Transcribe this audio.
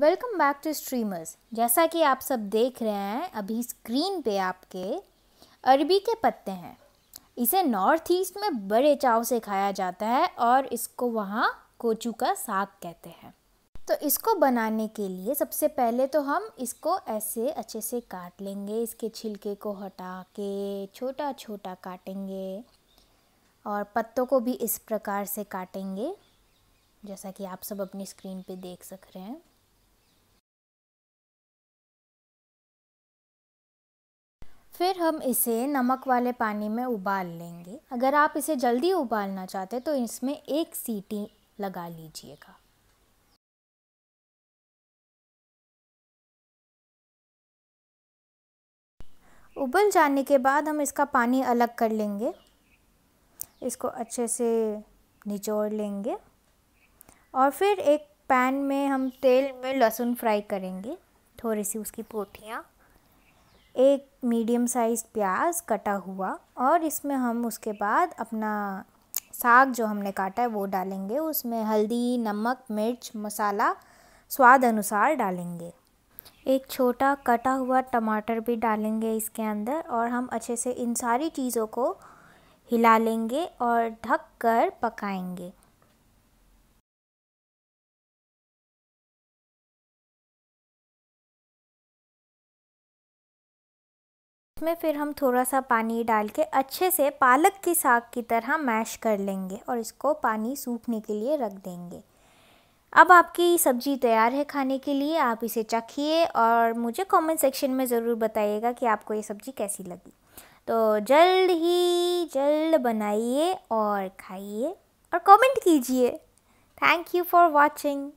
welcome back to streamers जैसा कि आप सब देख रहे हैं अभी स्क्रीन पे आपके अरबी के पत्ते हैं इसे नॉर्थ ईस्ट में बड़े चाव से खाया जाता है और इसको वहाँ कोचू का साग कहते हैं तो इसको बनाने के लिए सबसे पहले तो हम इसको ऐसे अच्छे से काट लेंगे इसके छिलके को हटा के छोटा छोटा काटेंगे और पत्तों को भी इस प्रकार से काटेंगे जैसा कि आप सब अपनी स्क्रीन पे देख सक रहे हैं फिर हम इसे नमक वाले पानी में उबाल लेंगे अगर आप इसे जल्दी उबालना चाहते तो इसमें एक सीटी लगा लीजिएगा उबल जाने के बाद हम इसका पानी अलग कर लेंगे इसको अच्छे से निचोड़ लेंगे और फिर एक पैन में हम तेल में लहसुन फ्राई करेंगे थोड़ी सी उसकी पोटियाँ एक मीडियम साइज़ प्याज कटा हुआ और इसमें हम उसके बाद अपना साग जो हमने काटा है वो डालेंगे उसमें हल्दी नमक मिर्च मसाला स्वाद अनुसार डालेंगे एक छोटा कटा हुआ टमाटर भी डालेंगे इसके अंदर और हम अच्छे से इन सारी चीज़ों को हिला लेंगे और ढक कर पकाएंगे इसमें फिर हम थोड़ा सा पानी डाल के अच्छे से पालक की साग की तरह मैश कर लेंगे और इसको पानी सूखने के लिए रख देंगे अब आपकी सब्ज़ी तैयार है खाने के लिए आप इसे चखिए और मुझे कमेंट सेक्शन में ज़रूर बताइएगा कि आपको ये सब्ज़ी कैसी लगी तो जल्द ही जल्द बनाइए और खाइए और कमेंट कीजिए थैंक यू फॉर वाचिंग